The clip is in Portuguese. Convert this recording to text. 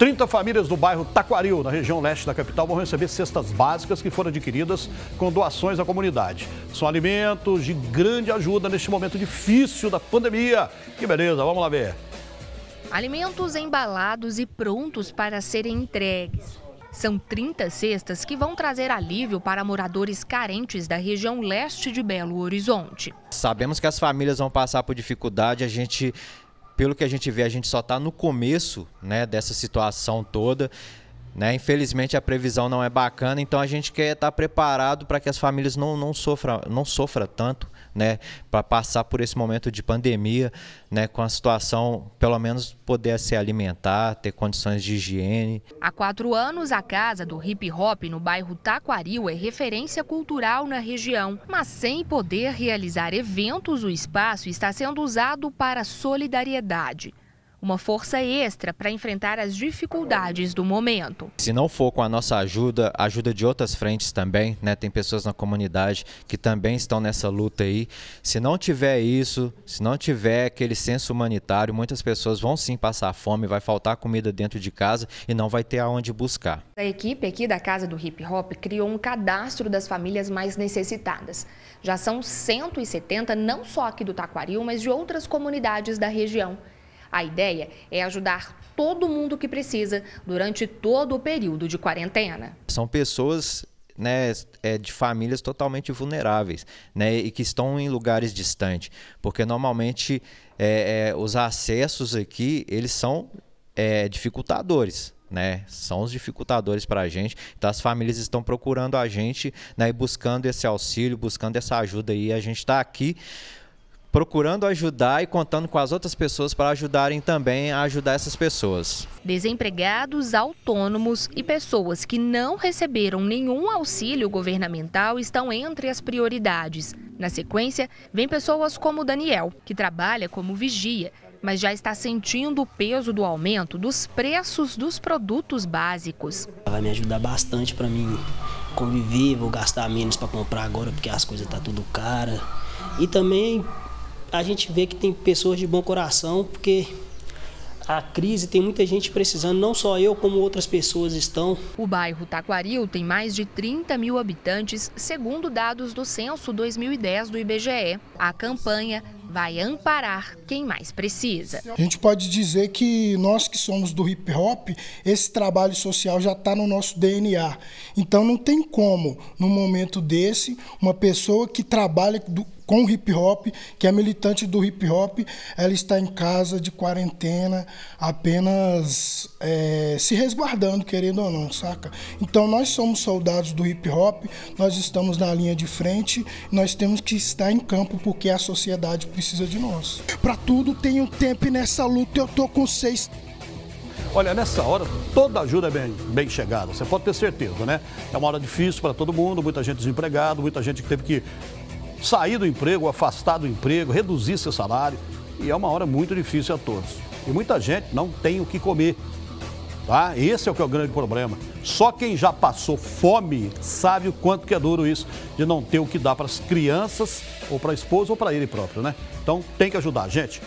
30 famílias do bairro Taquaril, na região leste da capital, vão receber cestas básicas que foram adquiridas com doações à comunidade. São alimentos de grande ajuda neste momento difícil da pandemia. Que beleza, vamos lá ver. Alimentos embalados e prontos para serem entregues. São 30 cestas que vão trazer alívio para moradores carentes da região leste de Belo Horizonte. Sabemos que as famílias vão passar por dificuldade, a gente pelo que a gente vê, a gente só está no começo né, dessa situação toda. Né? Infelizmente a previsão não é bacana, então a gente quer estar preparado para que as famílias não, não sofram não sofra tanto né? para passar por esse momento de pandemia, né? com a situação, pelo menos poder se alimentar, ter condições de higiene. Há quatro anos, a casa do hip hop no bairro Taquaril é referência cultural na região, mas sem poder realizar eventos, o espaço está sendo usado para solidariedade uma força extra para enfrentar as dificuldades do momento. Se não for com a nossa ajuda, ajuda de outras frentes também, né? Tem pessoas na comunidade que também estão nessa luta aí. Se não tiver isso, se não tiver aquele senso humanitário, muitas pessoas vão sim passar fome, vai faltar comida dentro de casa e não vai ter aonde buscar. A equipe aqui da Casa do Hip Hop criou um cadastro das famílias mais necessitadas. Já são 170 não só aqui do Taquaril, mas de outras comunidades da região. A ideia é ajudar todo mundo que precisa durante todo o período de quarentena. São pessoas né, é, de famílias totalmente vulneráveis né, e que estão em lugares distantes, porque normalmente é, é, os acessos aqui eles são é, dificultadores. Né, são os dificultadores para a gente. Então, as famílias estão procurando a gente né, e buscando esse auxílio, buscando essa ajuda. E a gente está aqui procurando ajudar e contando com as outras pessoas para ajudarem também a ajudar essas pessoas. Desempregados, autônomos e pessoas que não receberam nenhum auxílio governamental estão entre as prioridades. Na sequência, vem pessoas como Daniel, que trabalha como vigia, mas já está sentindo o peso do aumento dos preços dos produtos básicos. Vai me ajudar bastante para mim conviver, vou gastar menos para comprar agora porque as coisas tá tudo cara. E também a gente vê que tem pessoas de bom coração, porque a crise tem muita gente precisando, não só eu, como outras pessoas estão. O bairro Taquaril tem mais de 30 mil habitantes, segundo dados do Censo 2010 do IBGE. A campanha vai amparar quem mais precisa. A gente pode dizer que nós que somos do hip hop, esse trabalho social já está no nosso DNA. Então não tem como, num momento desse, uma pessoa que trabalha do, com hip hop, que é militante do hip hop, ela está em casa de quarentena, apenas é, se resguardando, querendo ou não, saca? Então nós somos soldados do hip hop, nós estamos na linha de frente, nós temos que estar em campo porque a sociedade precisa de nós. Para tudo tem um tempo e nessa luta eu tô com seis. Olha, nessa hora, toda ajuda é bem, bem chegada, você pode ter certeza, né? É uma hora difícil para todo mundo, muita gente desempregada, muita gente que teve que sair do emprego, afastar do emprego, reduzir seu salário. E é uma hora muito difícil a todos. E muita gente não tem o que comer. Tá? Esse é o que é o grande problema. Só quem já passou fome sabe o quanto que é duro isso, de não ter o que dar para as crianças, ou para a esposa, ou para ele próprio, né? Então tem que ajudar, gente.